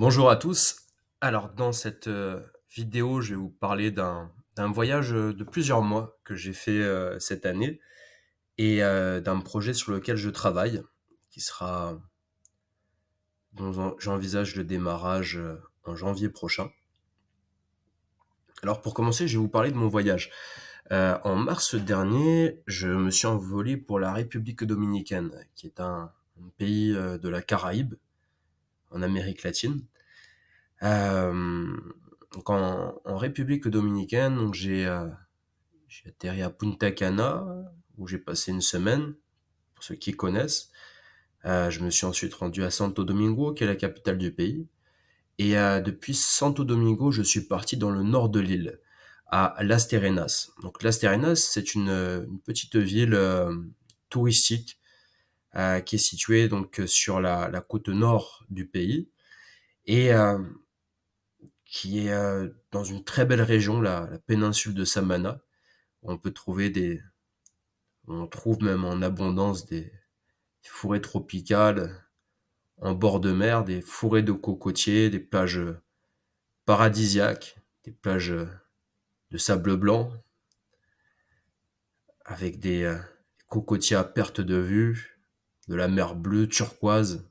Bonjour à tous. Alors dans cette euh, vidéo, je vais vous parler d'un voyage euh, de plusieurs mois que j'ai fait euh, cette année et d'un projet sur lequel je travaille qui sera dont j'envisage le démarrage en janvier prochain. Alors pour commencer, je vais vous parler de mon voyage. en mars dernier, je me suis envolé pour la République dominicaine, qui est un pays de la Caraïbe, en Amérique latine. Euh, donc en, République dominicaine, donc euh, j'ai atterri à Punta Cana où j'ai passé une semaine. Pour ceux qui connaissent, euh, je me suis ensuite rendu à Santo Domingo, qui est la capitale du pays. Et depuis Santo Domingo, je suis parti dans le nord de l'île, à Las Terrenas. Donc Las Terrenas, c'est une, petite ville touristique euh, qui est située donc euh, sur la, côte nord du pays et euh, qui est dans une très belle région, la, péninsule de Samana. on peut trouver des, on trouve même en abondance des forêts tropicales en bord de mer, des forêts de cocotiers, des plages paradisiaques, des plages de sable blanc avec des cocotiers à perte de vue, de la mer bleue turquoise,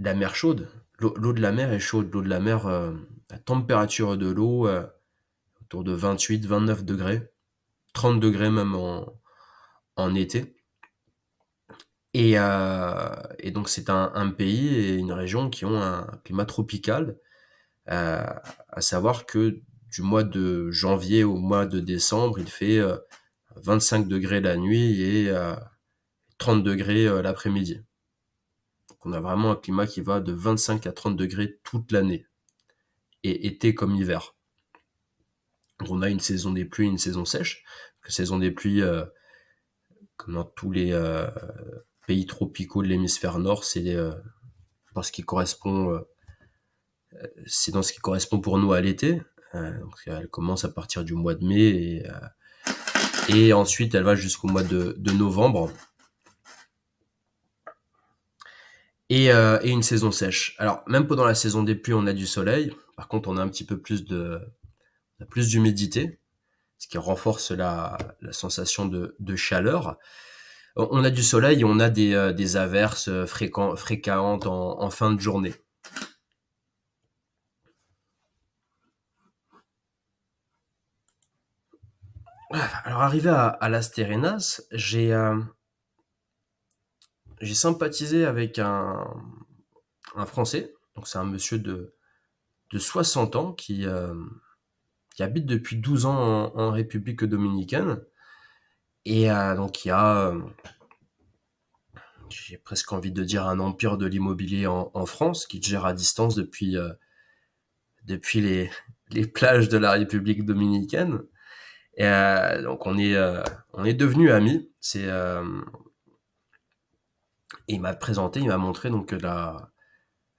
la mer chaude. L'eau de la mer est chaude. L'eau de la mer, la euh, température de l'eau, euh, autour de 28-29 degrés, 30 degrés même en, été. Euh, et, donc c'est un, un, pays et une région qui ont un climat tropical, à savoir que du mois de janvier au mois de décembre, il fait 25 degrés la nuit et 30 euh, degrés euh, l'après-midi. Donc on a vraiment un climat qui va de 25 à 30 degrés toute l'année, et été comme hiver. on a une saison des pluies, et une saison sèche. la saison des pluies, euh, comme dans tous les pays tropicaux de l'hémisphère nord, c'est dans ce qui correspond, c'est dans ce qui correspond pour nous à l'été. elle commence à partir du mois de mai et et ensuite, elle va jusqu'au mois de, novembre. Euh, et, une saison sèche. Alors, même pendant la saison des pluies, on a du soleil. Par contre, on a un petit peu plus de plus d'humidité, ce qui renforce la, sensation de, de, chaleur. On a du soleil, et on a des, euh, averses euh, fréquentes en fin de journée. Alors, arrivé à, à Las Terenas, j'ai euh, sympathisé avec un, Français. Donc, c'est un monsieur de, 60 ans euh, qui, habite depuis 12 ans en, République dominicaine. Et euh, donc, il y a, j'ai presque envie de dire, un empire de l'immobilier en, France qui gère à distance depuis, depuis les plages de la République dominicaine. Euh, donc on est, euh, on est devenus amis. C'est euh, il m'a présenté, il m'a montré donc la,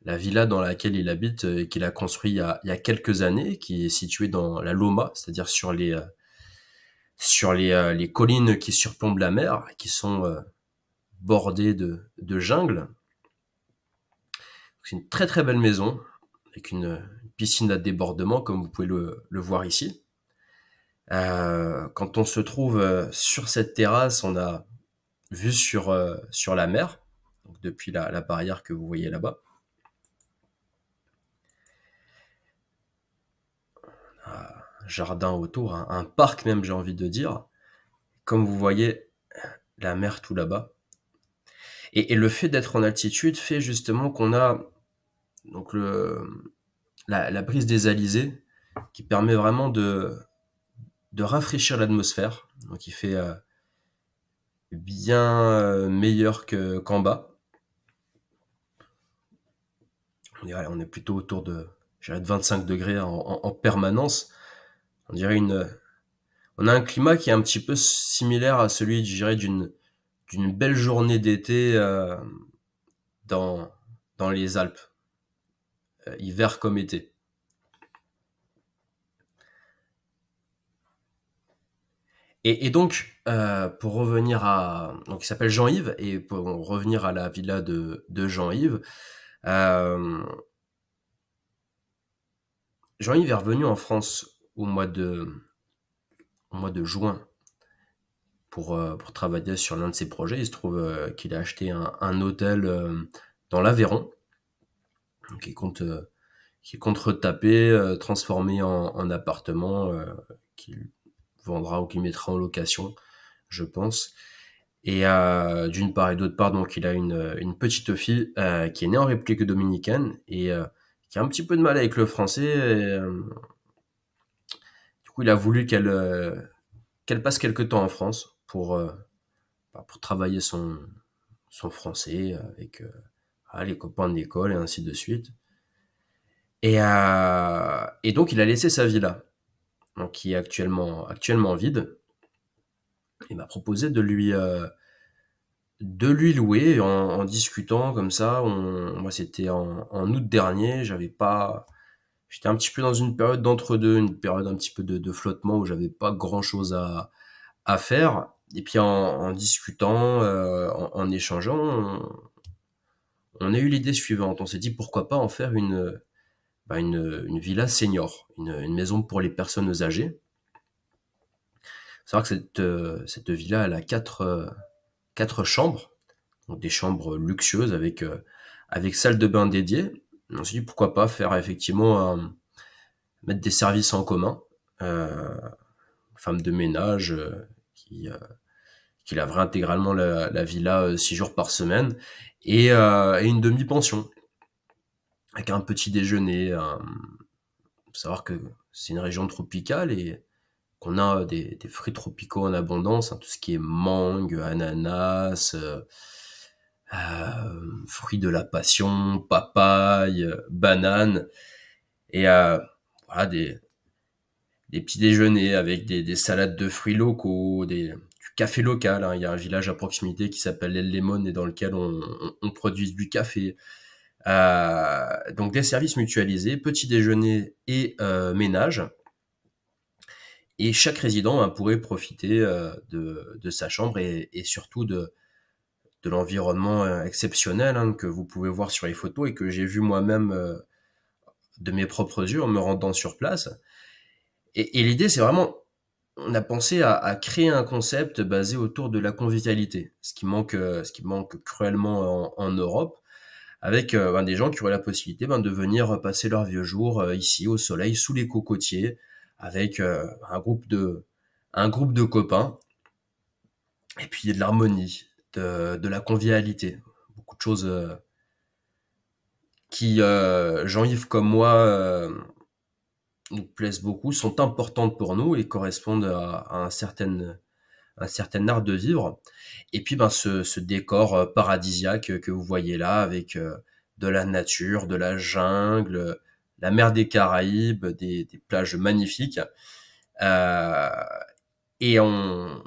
la villa dans laquelle il habite et qu'il a construit il y a, quelques années, qui est située dans la Loma, c'est-à-dire sur les sur les, collines qui surplombent la mer, qui sont bordées de, jungle. C'est une très très belle maison avec une piscine à débordement comme vous pouvez le voir ici. Euh, quand on se trouve euh, sur cette terrasse, on a vue sur, euh, sur la mer, depuis la, barrière que vous voyez là-bas. Un jardin autour, un parc même j'ai envie de dire, comme vous voyez la mer tout là-bas. Et, le fait d'être en altitude fait justement qu'on a donc le, la, la, brise des alizés qui permet vraiment de, de rafraîchir l'atmosphère. Donc il fait euh, bien euh, meilleur que, qu'en bas. On, est plutôt autour de, 25 degrés en, permanence. On dirait une, on a un climat qui est un petit peu similaire à celui, d'une d'une belle journée d'été euh, dans dans les Alpes, hiver comme été. Et, donc, euh, pour revenir à... Donc, il s'appelle Jean-Yves, et pour revenir à la villa de, Jean-Yves, euh, Jean-Yves est revenu en France au mois de, au mois de juin pour, euh, travailler sur l'un de ses projets. Il se trouve qu'il a acheté un, hôtel dans l'Aveyron, qui compte est contre-tapé, transformé en, appartement, vendra ou qu'il mettra en location, je pense. Et euh, d'une part et d'autre part, donc il a une, petite fille euh, qui est née en République dominicaine et euh, qui a un petit peu de mal avec le français. du coup, il a voulu qu'elle qu'elle passe quelque temps en France pour bah, pour travailler son son français avec ah, les copains de l'école et ainsi de suite. Et, et donc il a laissé sa vie là qui est actuellement, actuellement vide, il m'a proposé de lui, euh, de lui louer en, discutant comme ça. On, moi, c'était en, août dernier, j'avais pas. J'étais un petit peu dans une période d'entre-deux, une période un petit peu de, flottement où j'avais pas grand-chose à, à faire. Et puis en, discutant, euh, en, échangeant, on a eu l'idée suivante. On s'est dit pourquoi pas en faire une, bah, une, villa senior, une, maison pour les personnes âgées. C'est vrai que euh, cette, villa elle a quatre, euh, quatre chambres, donc des chambres luxueuses avec, euh, avec salle de bain dédiée. On s'est dit pourquoi pas faire effectivement mettre des services en commun, euh, femme de ménage qui, qui laverait intégralement la, villa six jours par semaine et, et une demi-pension avec un petit déjeuner. Il euh, Faut savoir que c'est une région tropicale et qu'on a euh, des, fruits tropicaux en abondance, hein, tout ce qui est mangue, ananas, euh, fruits de la passion, papaye, banane, et des, petits déjeuners avec des, salades de fruits locaux, des, du café local. Hein. Il y a un village à proximité qui s'appelle El Lemon et dans lequel on, on produit du café. Euh, donc des services mutualisés, petit déjeuner et euh, ménage. Et chaque résident hein, pourrait profiter euh, de, sa chambre et, surtout de, de l'environnement euh, exceptionnel hein, que vous pouvez voir sur les photos et que j'ai vu moi-même de mes propres yeux en me rendant sur place. Et, l'idée, c'est vraiment, on a pensé à, créer un concept basé autour de la convivialité, ce qui manque, ce qui manque cruellement en Europe avec euh, ben, des gens qui auraient la possibilité ben, de venir passer leurs vieux jours euh, ici au soleil, sous les cocotiers, avec euh, un groupe de un groupe de copains, et puis de l'harmonie, de, la convivialité, beaucoup de choses qui, Jean-Yves comme moi, nous plaisent beaucoup, sont importantes pour nous et correspondent à, un certain, un certain art de vivre. Et puis ben, ce, décor euh, paradisiaque que vous voyez là, avec euh, de la nature, de la jungle, la mer des Caraïbes, des, plages magnifiques. Euh, et on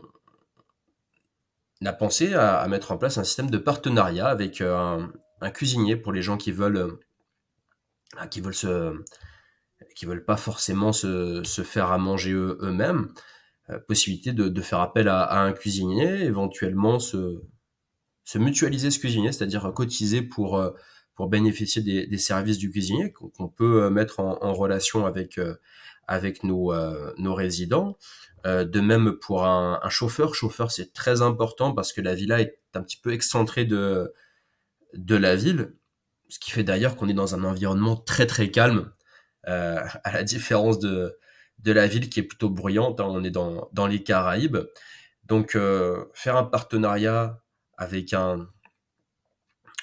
a pensé à, mettre en place un système de partenariat avec un, cuisinier pour les gens qui veulent qui veulent se qui veulent pas forcément se, se faire à manger eux-mêmes. Euh, possibilité de, faire appel à, un cuisinier, éventuellement se, se mutualiser ce cuisinier, c'est-à-dire cotiser pour, euh, pour bénéficier des, services du cuisinier qu'on peut euh, mettre en, relation avec, avec nos, nos résidents. De même pour un, chauffeur, chauffeur c'est très important parce que la villa est un petit peu excentrée de, de la ville, ce qui fait d'ailleurs qu'on est dans un environnement très très calme, à la différence de, de la ville qui est plutôt bruyante. Hein. on est dans, les Caraïbes. Donc, euh, faire un partenariat avec un,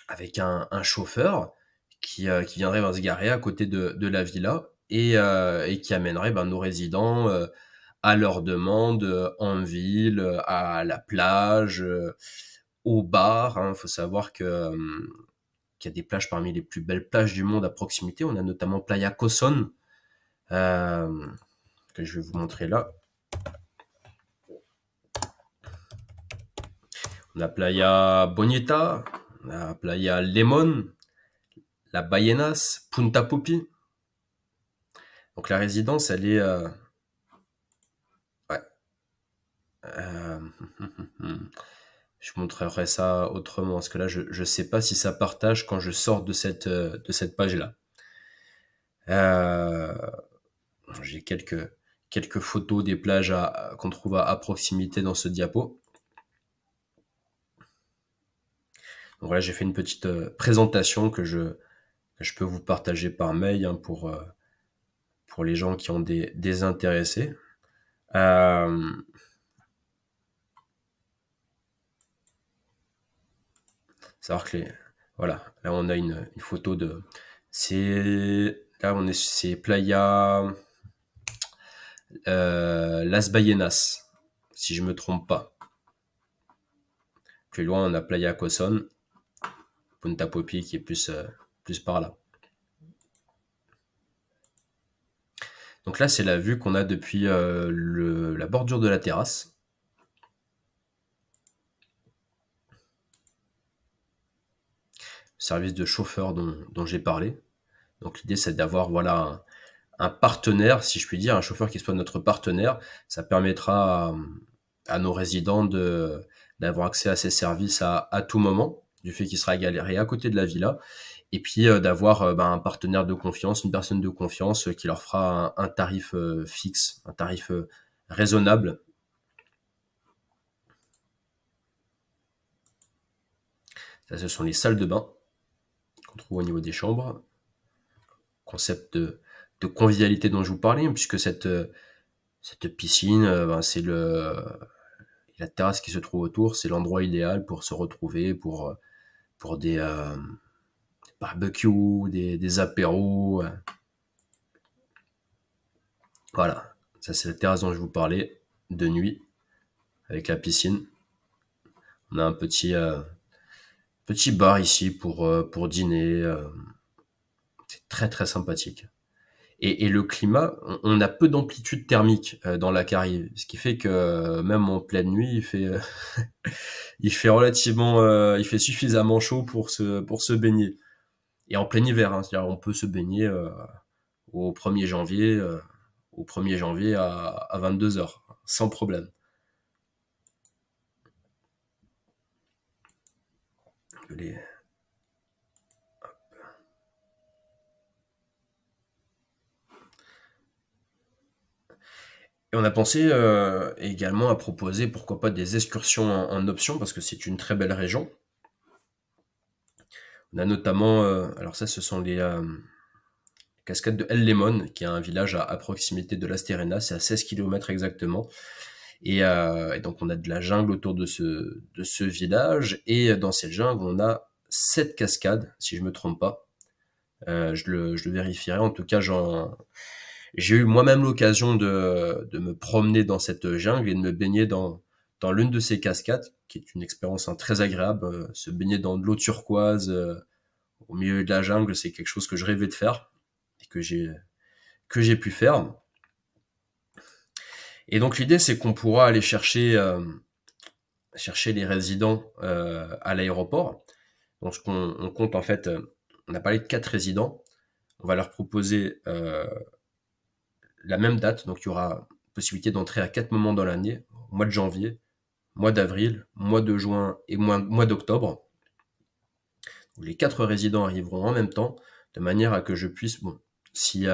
avec un, chauffeur qui, euh, viendrait se garer à côté de, la villa et, euh, qui amènerait ben, nos résidents à leur demande en ville, à la plage, au bar. Il hein. faut savoir que qu'il y a des plages parmi les plus belles plages du monde à proximité. On a notamment Playa Coson, que je vais vous montrer là. On a Playa Bonita, on a Playa Lemon, la Bayenas, Punta Popi. Donc la résidence, elle est... Euh, ouais. Euh, je montrerai ça autrement, parce que là, je ne sais pas si ça partage quand je sors de cette, euh, de cette page-là. J'ai quelques quelques photos des plages qu'on trouve à, proximité dans ce diapo. Donc voilà, j'ai fait une petite euh, présentation que je, je peux vous partager par mail hein, pour, euh, pour les gens qui ont des, désintéressés. intéressés. Euh, savoir que voilà, là on a une, photo de c'est là on est c'est Playa euh, Las Ballenas, si je me trompe pas. Plus loin, on a Playa Cosson. Punta Popi qui est plus, euh, plus par là. Donc là, c'est la vue qu'on a depuis euh, la bordure de la terrasse. Service de chauffeur dont, dont j'ai parlé. Donc l'idée, c'est d'avoir voilà un partenaire, si je puis dire, un chauffeur qui soit notre partenaire. Ça permettra euh, à, nos résidents de, d'avoir accès à ces services à, tout moment, du fait qu'il sera galéré à côté de la villa, et puis euh, d'avoir euh, ben, un partenaire de confiance, une personne de confiance qui leur fera un, un tarif fixe, un tarif raisonnable. Ça, ce sont les salles de bain qu'on trouve au niveau des chambres. Concept de de convivialité dont je vous parlais, hein, puisque cette, euh, cette piscine, euh, ben, c'est le euh, la terrasse qui se trouve autour, c'est l'endroit idéal pour se retrouver, pour, pour des barbecues, des, apéros. Voilà, ça c'est la terrasse dont je vous parlais, de nuit, avec la piscine. On a un petit, petit bar ici pour, pour dîner. c'est très très sympathique. Et, le climat, on, a peu d'amplitude thermique euh, dans la carrière, ce qui fait que euh, même en pleine nuit, il fait, euh, il fait relativement, il fait suffisamment chaud pour se, pour se baigner. Et en plein hiver, hein, on peut se baigner au 1er janvier, au 1er janvier à, à 22 h sans problème. Et on a pensé euh, également à proposer, pourquoi pas, des excursions en, option, parce que c'est une très belle région. On a notamment, euh, alors ça, ce sont les euh, cascades de El Lemon, qui est un village à, proximité de la c'est à 16 km exactement. Et, donc, on a de la jungle autour de ce, de ce village, et dans cette jungle, on a 7 cascades, si je ne me trompe pas. je, le, je le vérifierai, en tout cas, j'en j'ai eu moi-même l'occasion de, de, me promener dans cette jungle et de me baigner dans, dans l'une de ces cascades, qui est une expérience hein, très agréable. Euh, se baigner dans de l'eau turquoise euh, au milieu de la jungle, c'est quelque chose que je rêvais de faire et que j'ai que j'ai pu faire. Et donc l'idée, c'est qu'on pourra aller chercher euh, chercher les résidents à l'aéroport. Donc ce qu'on on compte en fait, on a parlé de quatre résidents. On va leur proposer la même date, donc il y aura possibilité d'entrer à quatre moments dans l'année, mois de janvier, mois d'avril, mois de juin et mois, mois d'octobre. Les quatre résidents arriveront en même temps, de manière à que je puisse, bon, s'il y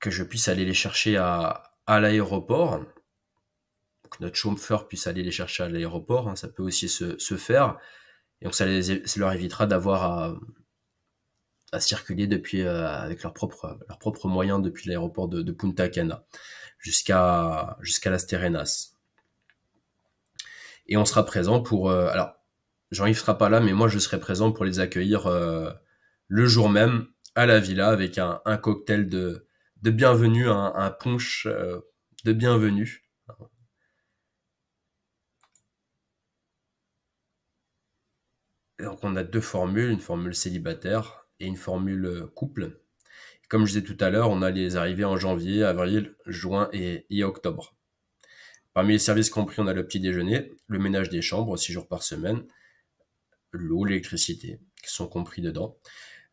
que je puisse aller les chercher à, à l'aéroport, que notre chauffeur puisse aller les chercher à l'aéroport, hein, ça peut aussi se, faire, et donc ça, ça leur évitera d'avoir à, à circuler depuis euh, avec leurs propres leurs propres moyens depuis l'aéroport de, Punta Cana jusqu'à jusqu'à Las Terenas. Et on sera présent pour euh, alors Jean-Yves sera pas là, mais moi je serai présent pour les accueillir euh, le jour même à la villa avec un, cocktail de, de bienvenue, un, punch de bienvenue. Donc on a deux formules, une formule célibataire et une formule euh, couple. Comme je disais tout à l'heure, on a les arrivées en janvier, avril, juin et, octobre. Parmi les services compris, on a le petit déjeuner, le ménage des chambres, six jours par semaine, l'eau, l'électricité, qui sont compris dedans.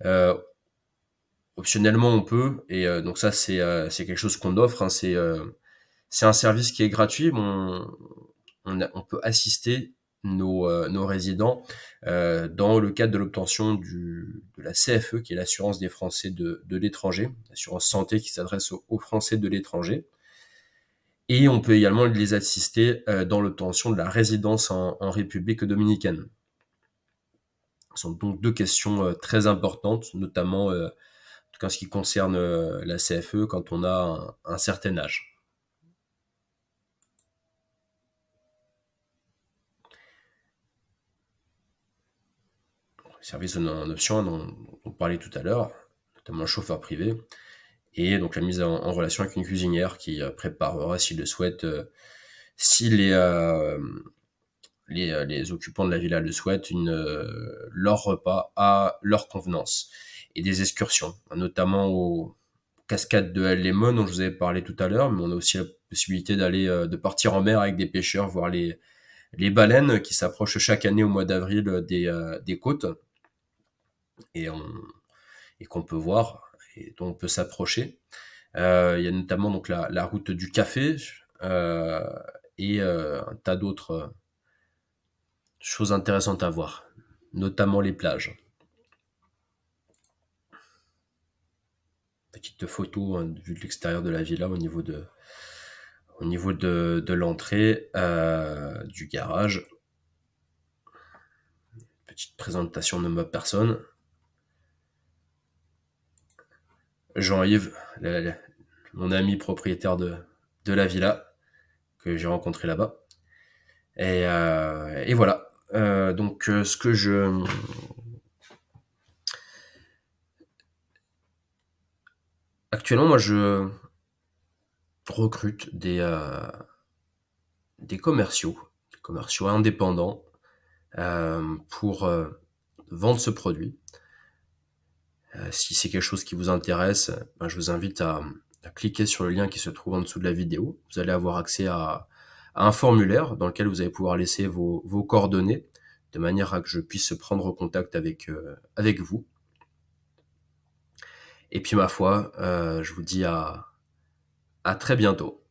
Euh, optionnellement, on peut, et euh, donc ça, c'est quelque chose qu'on offre, hein, c'est un service qui est gratuit, on, on, peut assister euh, nos, résidents euh, dans le cadre de l'obtention de la CFE, qui est l'assurance des Français de, l'étranger, l'assurance santé qui s'adresse aux, Français de l'étranger. Et on peut également les assister euh, dans l'obtention de la résidence en, République dominicaine. Ce sont donc deux questions très importantes, notamment en tout cas ce qui concerne la CFE quand on a un certain âge. Service en option dont on parlait tout à l'heure, notamment chauffeur privé, et donc la mise en, relation avec une cuisinière qui euh, préparera, s'il le souhaite, euh, si les, euh, les, occupants de la villa le souhaitent, leur repas à leur convenance. Et des excursions, notamment aux cascades de El Lemon dont je vous avais parlé tout à l'heure, mais on a aussi la possibilité d'aller de partir en mer avec des pêcheurs, voir les, baleines qui s'approchent chaque année au mois d'avril des côtes et, qu'on peut voir et dont on peut s'approcher. Euh, il y a notamment donc la, route du café euh, et euh, un tas d'autres choses intéressantes à voir, notamment les plages. Petite photo hein, vue de l'extérieur de la villa au niveau au niveau de, de l'entrée du garage. Petite présentation de ma personne. Jean-Yves, mon ami propriétaire de, la villa que j'ai rencontré là-bas. Et, euh, voilà. Euh, donc euh, ce que je... Actuellement, moi, je recrute des, des commerciaux, des commerciaux indépendants pour vendre ce produit. Euh, si c'est quelque chose qui vous intéresse, ben, je vous invite à, cliquer sur le lien qui se trouve en dessous de la vidéo. Vous allez avoir accès à, un formulaire dans lequel vous allez pouvoir laisser vos, coordonnées de manière à que je puisse prendre contact avec, euh, avec vous. Et puis ma foi, euh, je vous dis à, à très bientôt.